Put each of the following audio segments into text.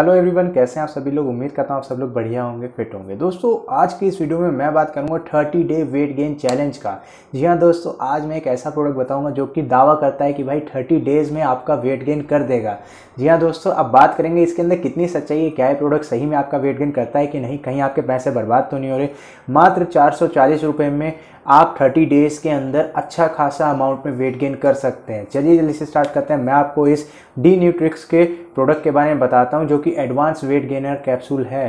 hello everyone कैसे हैं आप सभी लोग उम्मीद करता हूँ आप सब लोग बढ़िया होंगे फिट होंगे दोस्तों आज की इस वीडियो में मैं बात करूँगा thirty day weight gain challenge का जी हाँ दोस्तों आज मैं एक ऐसा प्रोडक्ट बताऊंगा जो कि दावा करता है कि भाई थर्टी डेज़ में आपका वेट गेन कर देगा जी हाँ दोस्तों अब बात करेंगे इसके अंदर कितनी सच्चाई है क्या है प्रोडक्ट सही में आपका वेट गेन करता है कि नहीं कहीं आपके पैसे बर्बाद तो नहीं हो रहे मात्र चार में आप 30 डेज़ के अंदर अच्छा खासा अमाउंट में वेट गेन कर सकते हैं चलिए जल्दी से स्टार्ट करते हैं मैं आपको इस डी न्यूट्रिक्स के प्रोडक्ट के बारे में बताता हूँ जो कि एडवांस वेट गेनर कैप्सूल है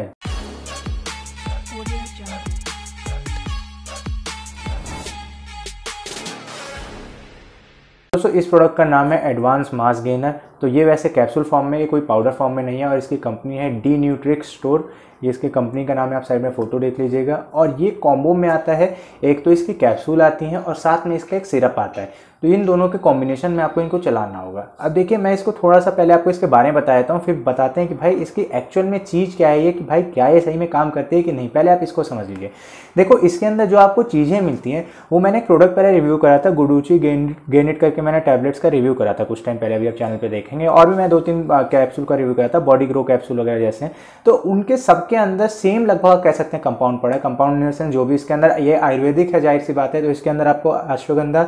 दोस्तों इस प्रोडक्ट का नाम है एडवांस मास गेनर तो ये वैसे कैप्सूल फॉर्म में ये कोई पाउडर फॉर्म में नहीं है और इसकी कंपनी है डी न्यूट्रिक्स स्टोर ये इसके कंपनी का नाम है आप साइड में फ़ोटो देख लीजिएगा और ये कॉम्बो में आता है एक तो इसकी कैप्सूल आती हैं और साथ में इसका एक सिरप आता है तो इन दोनों के कॉम्बिनेशन में आपको इनको चलाना होगा अब देखिए मैं इसको थोड़ा सा पहले आपको इसके बारे में बता देता हूँ फिर बताते हैं कि भाई इसकी एक्चुअल में चीज़ क्या है ये कि भाई क्या ये सही में काम करती है कि नहीं पहले आप इसको समझ लीजिए देखो इसके अंदर जो आपको चीज़ें मिलती हैं वो मैंने एक प्रोडक्ट पहले रिव्यू करा था गुडूची गेनेट करके मैंने टैबलेट्स का रिव्यू करा था कुछ टाइम पहले अभी आप चैनल पर देखेंगे और भी मैं दो तीन कैप्सूल का रिव्यू करा था बॉडी ग्रो कैप्सूल वगैरह जैसे तो उनके सब आपके अंदर सेम लगभग कह सकते हैं कंपाउंड पड़ा है कंपाउंड जो भी इसके अंदर ये आयुर्वेदिक है जाहिर सी बात है तो इसके अंदर आपको अश्वगंधा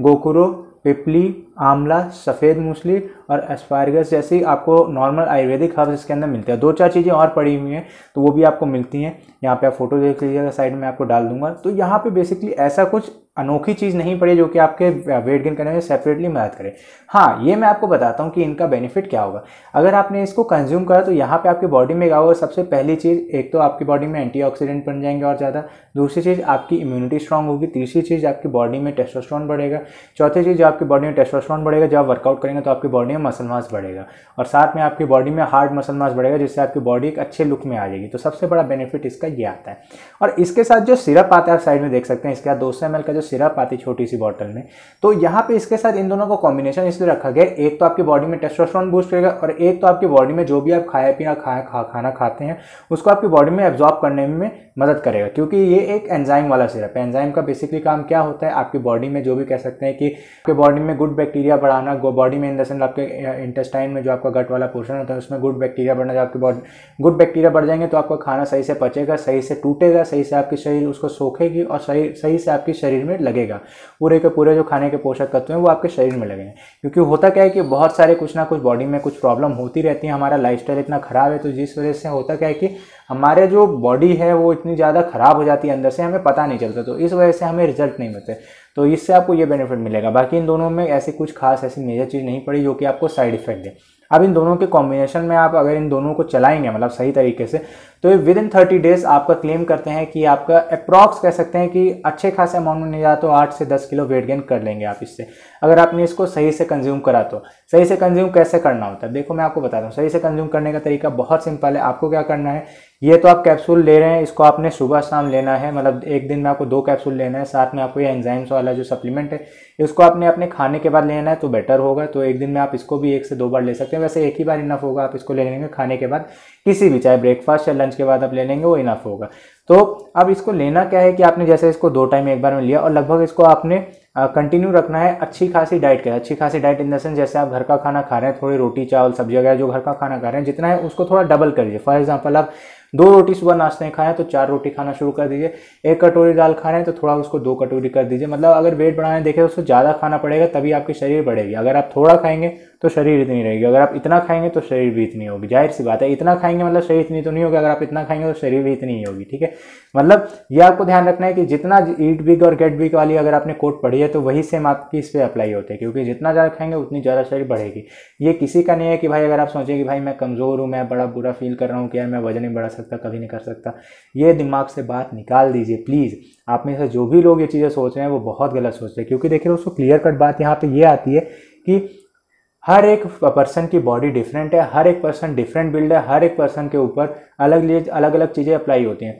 गोकुरो पिपली आंवला सफ़ेद मूसली और एस्पायरगस जैसी आपको नॉर्मल आयुर्वेदिक हर्ब्स इसके अंदर मिलते हैं दो चार चीज़ें और पड़ी हुई हैं तो वो भी आपको मिलती हैं यहाँ पे आप फोटो देख लीजिएगा साइड में आपको डाल दूंगा तो यहाँ पे बेसिकली ऐसा कुछ अनोखी चीज़ नहीं पड़ी जो कि आपके वेट गेन करने में सेपरेटली मदद करे हाँ ये मैं आपको बताता हूँ कि इनका बेनिफिट क्या होगा अगर आपने इसको कंज्यूम करा तो यहाँ पे आपकी बॉडी में होगा सबसे पहली चीज़ एक तो आपकी बॉडी में एंटीऑक्सीडेंट बन जाएंगे और ज़्यादा दूसरी चीज़ आपकी इम्यूनिटी स्ट्रॉन्ग होगी तीसरी चीज़ आपकी बॉडी में टेस्टोस्ट्रॉन बढ़ेगा चौथी चीज़ आपकी बॉडी में टेस्टोस्ट्रॉन बढ़ेगा जब वर्कआउट करेंगे तो आपकी बॉडी में मसल मास बढ़ेगा और साथ में आपकी बॉडी में हार्ड मसल मास बढ़ेगा जिससे आपकी बॉडी एक अच्छे लुक में आ जाएगी तो सबसे बड़ा बेनिफिट इसका ये आता है और इसके साथ जो सिरप आता है आप साइड में देख सकते हैं इसके साथ दो सौ का जो सिरप आती छोटी सी बॉटल में तो यहाँ पे इसके साथ इन दोनों को कॉम्बिनेशन इसलिए रखा गया एक तो आपकी बॉडी में टेस्टोस्टेरोन बूस्ट करेगा और एक तो आपकी बॉडी में जो भी आप खाया पीना खाया खा, खाना खाते हैं उसको आपकी बॉडी में एब्जॉर्ब करने में मदद करेगा क्योंकि ये एक एंजाइम वाला सिरप है एंजाइम का बेसिकली काम क्या होता है आपकी बॉडी में जो भी कह सकते हैं कि आपके बॉडी में गुड बैक्टीरिया बढ़ाना बॉडी में इन देंस आपके इंटेस्टाइन में जो आपका गट वाला पोर्शन होता है उसमें गुड बैक्टीरिया बढ़ना आपकी बॉडी गुड बैक्टीरिया बढ़ जाएंगे तो आपका खाना सही से पचेगा सही से टूटेगा सही से आपके शरीर उसको सोखेगी और सही सही से आपके शरीर में में लगेगा पूरे के पूरे जो खाने के पोषक तत्व हैं वो आपके शरीर में लगेंगे क्योंकि होता क्या है कि बहुत सारे कुछ ना कुछ बॉडी में कुछ प्रॉब्लम होती रहती है हमारा लाइफ इतना ख़राब है तो जिस वजह से होता क्या है कि हमारे जो बॉडी है वो इतनी ज़्यादा ख़राब हो जाती है अंदर से हमें पता नहीं चलता तो इस वजह से हमें रिजल्ट नहीं मिलते तो इससे आपको ये बेनिफिट मिलेगा बाकी इन दोनों में ऐसी कुछ खास ऐसी मेजर चीज़ नहीं पड़ी जो कि आपको साइड इफेक्ट दे अब इन दोनों के कॉम्बिनेशन में आप अगर इन दोनों को चलाएंगे मतलब सही तरीके से तो विद इन थर्टी डेज आपका क्लेम करते हैं कि आपका अप्रॉक्स कह सकते हैं कि अच्छे खासे अमाउंट में नहीं जाए तो आठ से दस किलो वेट गेन कर लेंगे आप इससे अगर आपने इसको सही से कंज्यूम करा तो सही से कंज्यूम कैसे करना होता है देखो मैं आपको बताता हूँ सही से कंज्यूम करने का तरीका बहुत सिंपल है आपको क्या करना है ये तो आप कैप्सूल ले रहे हैं इसको आपने सुबह शाम लेना है मतलब एक दिन में आपको दो कैप्सूल लेना है साथ में आपको ये एंजाइम्स वाला जो सप्लीमेंट है इसको आपने अपने खाने के बाद लेना है तो बेटर होगा तो एक दिन में आप इसको भी एक से दो बार ले सकते हैं वैसे एक ही बार इनफ होगा आप इसको ले लेंगे खाने के बाद किसी भी चाहे ब्रेकफास्ट या लंच के बाद आप ले लेंगे वो इनफ होगा तो अब इसको लेना क्या है कि आपने जैसे इसको दो टाइम एक बार में लिया और लगभग इसको आपने कंटिन्यू रखना है अच्छी खासी डाइट के अच्छी खासी डाइट इन द सेंस जैसे आप घर का खाना खा रहे हैं थोड़ी रोटी चावल सब्जी वगैरह जो घर का खाना खा रहे हैं जितना है उसको थोड़ा डबल करिए फॉर एग्जाम्पल आप दो रोटी सुबह नाश्ते में खाएं तो चार रोटी खाना शुरू कर दीजिए एक कटोरी दाल खा रहे हैं तो थोड़ा उसको दो कटोरी कर दीजिए मतलब अगर वेट बढ़ाने देखें तो उसको ज़्यादा खाना पड़ेगा तभी आपके शरीर बढ़ेगी अगर आप थोड़ा खाएंगे तो शरीर इतनी रहेगी अगर आप इतना खाएंगे तो शरीर भी इतनी होगी जाहिर सी बात है इतना खाएंगे खाएंगे मतलब शरीर इतनी तो नहीं होगी अगर आप इतना खाएंगे तो शरीर भी इतनी ही होगी ठीक है मतलब ये आपको ध्यान रखना है कि जितना ईट बिग और गेट बिग वाली अगर आपने कोट पढ़ी है तो वही सेम आपकी इस पर अप्लाई होते हैं क्योंकि जितना ज़्यादा खाएंगे उतनी ज़्यादा शरीर बढ़ेगी ये किसी का नहीं है कि भाई अगर आप सोचें कि भाई मैं कमज़ोर हूँ मैं बड़ा बुरा फील कर रहा हूँ कि यार मैं वजन नहीं बढ़ा सकता कभी नहीं कर सकता ये दिमाग से बात निकाल दीजिए प्लीज़ आप में से जो भी लोग ये चीज़ें सोच रहे हैं वो बहुत गलत सोच रहे हैं क्योंकि देखिए उसको क्लियर कट बात यहाँ पर ये आती है कि हर एक पर्सन की बॉडी डिफरेंट है हर एक पर्सन डिफरेंट बिल्ड है हर एक पर्सन के ऊपर अलग अलग अलग चीज़ें अप्लाई होती हैं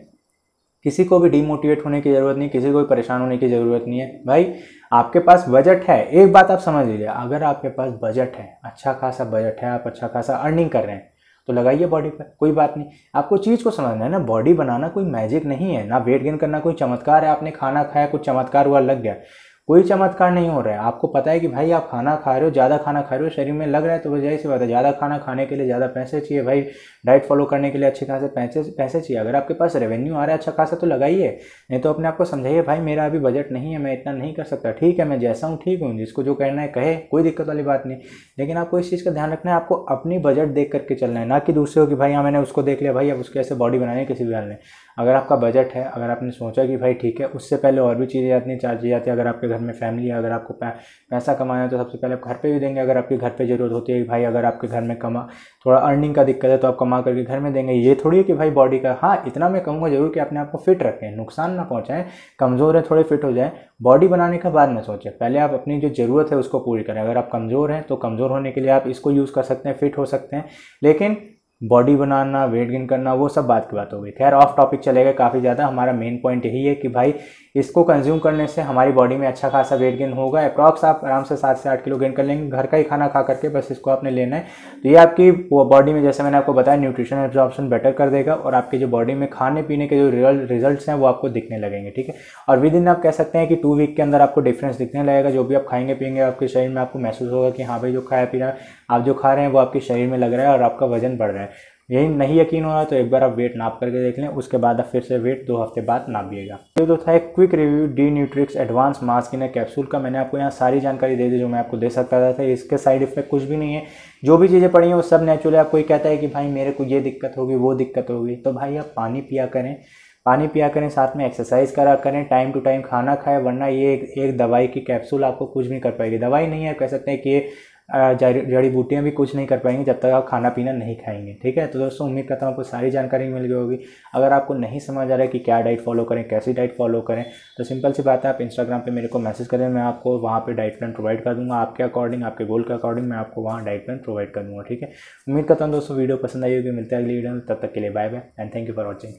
किसी को भी डीमोटिवेट होने की ज़रूरत नहीं किसी को भी परेशान होने की ज़रूरत नहीं है भाई आपके पास बजट है एक बात आप समझ लीजिए अगर आपके पास बजट है अच्छा खासा बजट है आप अच्छा खासा अर्निंग कर रहे हैं तो लगाइए बॉडी पर कोई बात नहीं आपको चीज़ को समझना है ना बॉडी बनाना कोई मैजिक नहीं है ना वेट गेन करना कोई चमत्कार है आपने खाना खाया कुछ चमत्कार हुआ लग गया कोई चमत्कार नहीं हो रहा है आपको पता है कि भाई आप खाना खा रहे हो ज़्यादा खाना खा रहे हो शरीर में लग रहा है तो वजह से बात है ज़्यादा खाना खाने के लिए ज़्यादा पैसे चाहिए भाई डाइट फॉलो करने के लिए अच्छे खासे पैसे पैसे चाहिए अगर आपके पास रेवेन्यू आ रहा है अच्छा खासा तो लगाइए नहीं तो अपने आप को समझाइए भाई मेरा अभी बजट नहीं है मैं इतना नहीं कर सकता ठीक है मैं जैसा हूँ ठीक हूँ जिसको जो कहना है कहे कोई दिक्कत वाली बात नहीं लेकिन आपको इस चीज़ का ध्यान रखना है आपको अपनी बजट देख करके चलना है ना कि दूसरे हो कि भाई हाँ मैंने उसको देख लिया भाई अब उसके ऐसे बॉडी बनाने किसी भी हाल में अगर आपका बजट है अगर आपने सोचा कि भाई ठीक है उससे पहले और भी चीज़ें जाती हैं चार्ज जाती है अगर आपके घर में फैमिली है अगर आपको पैसा कमाना है तो सबसे पहले आप घर पे भी देंगे अगर आपके घर पे ज़रूरत होती है भाई अगर आपके घर में कमा थोड़ा अर्निंग का दिक्कत है तो आप कमा करके घर में देंगे ये थोड़ी है कि भाई बॉडी का हाँ इतना मैं कहूँगा जरूर कि अपने आपको फिट रखें नुकसान ना पहुँचाएँ कमज़ोर है थोड़े फिट हो जाएँ बॉडी बनाने का बाद में सोचें पहले आप अपनी जो ज़रूरत है उसको पूरी करें अगर आप कमज़ोर हैं तो कमज़ोर होने के लिए आप इसको यूज़ कर सकते हैं फिट हो सकते हैं लेकिन बॉडी बनाना वेट गेन करना वो सब बात की बात हो गई खैर ऑफ टॉपिक चलेगा काफ़ी ज़्यादा हमारा मेन पॉइंट यही है कि भाई इसको कंज्यूम करने से हमारी बॉडी में अच्छा खासा वेट गेन होगा अप्रॉक्स आप आराम से सात से आठ किलो गेन कर लेंगे घर का ही खाना खा करके बस इसको आपने लेना है तो ये आपकी बॉडी में जैसे मैंने आपको बताया न्यूट्रिशन एब्जॉर्प्शन बेटर कर देगा और आपकी जो बॉडी में खाने पीने के जो रिजल्ट हैं वो आपको दिखने लगेंगे ठीक है और विद इन आप कह सकते हैं कि टू वीक के अंदर आपको डिफरेंस दिखने लगेगा जो भी आप खाएंगे पियेंगे आपके शरीर में आपको महसूस होगा कि हाँ भाई जो खाया पी रहा आप जो खा रहे हैं वो आपके शरीर में लग रहा है और आपका वजन बढ़ रहा है यही नहीं यकीन हो रहा तो एक बार आप वेट नाप करके देख लें उसके बाद आप फिर से वेट दो हफ्ते बाद नापिएगा ये तो, तो था एक quick review D Nutrix advance mass in capsule का मैंने आपको यहाँ सारी जानकारी दे दी जो मैं आपको दे सकता था तो इसके साइड इफेक्ट कुछ भी नहीं है जो भी चीज़ें पड़ी हैं वो सब नेचुरल आपको ये कहता है कि भाई मेरे को ये दिक्कत होगी वो दिक्कत होगी तो भाई आप पानी पिया करें पानी पिया करें साथ में एक्सरसाइज करा करें टाइम टू टाइम खाना खाएं वरना ये एक, एक दवाई की कैप्सूल आपको कुछ भी कर पाएगी दवाई नहीं है कह सकते हैं कि जड़ी बूटियाँ भी कुछ नहीं कर पाएंगे जब तक आप खाना पीना नहीं खाएंगे ठीक है तो दोस्तों उम्मीद करता हूँ आपको सारी जानकारी मिल गई होगी अगर आपको नहीं समझ आ रहा है कि क्या डाइट फॉलो करें कैसी डाइट फॉलो करें तो सिंपल सी बात है आप इंस्टाग्राम पर मेरे को मैसेज करें मैं आपको वहाँ पर डाइट प्लान प्रोवाइड कर दूँगा आपके अकॉर्डिंग आपके गोल के अकॉर्डिंग मैं आपको वहाँ डाइट प्लान प्रोवाइड कर दूँगा ठीक है उम्मीद करता हूँ दोस्तों वीडियो पसंद आई होगी मिलते हैं अगली वीडियो में तब तक के लिए bye bye and thank you for watching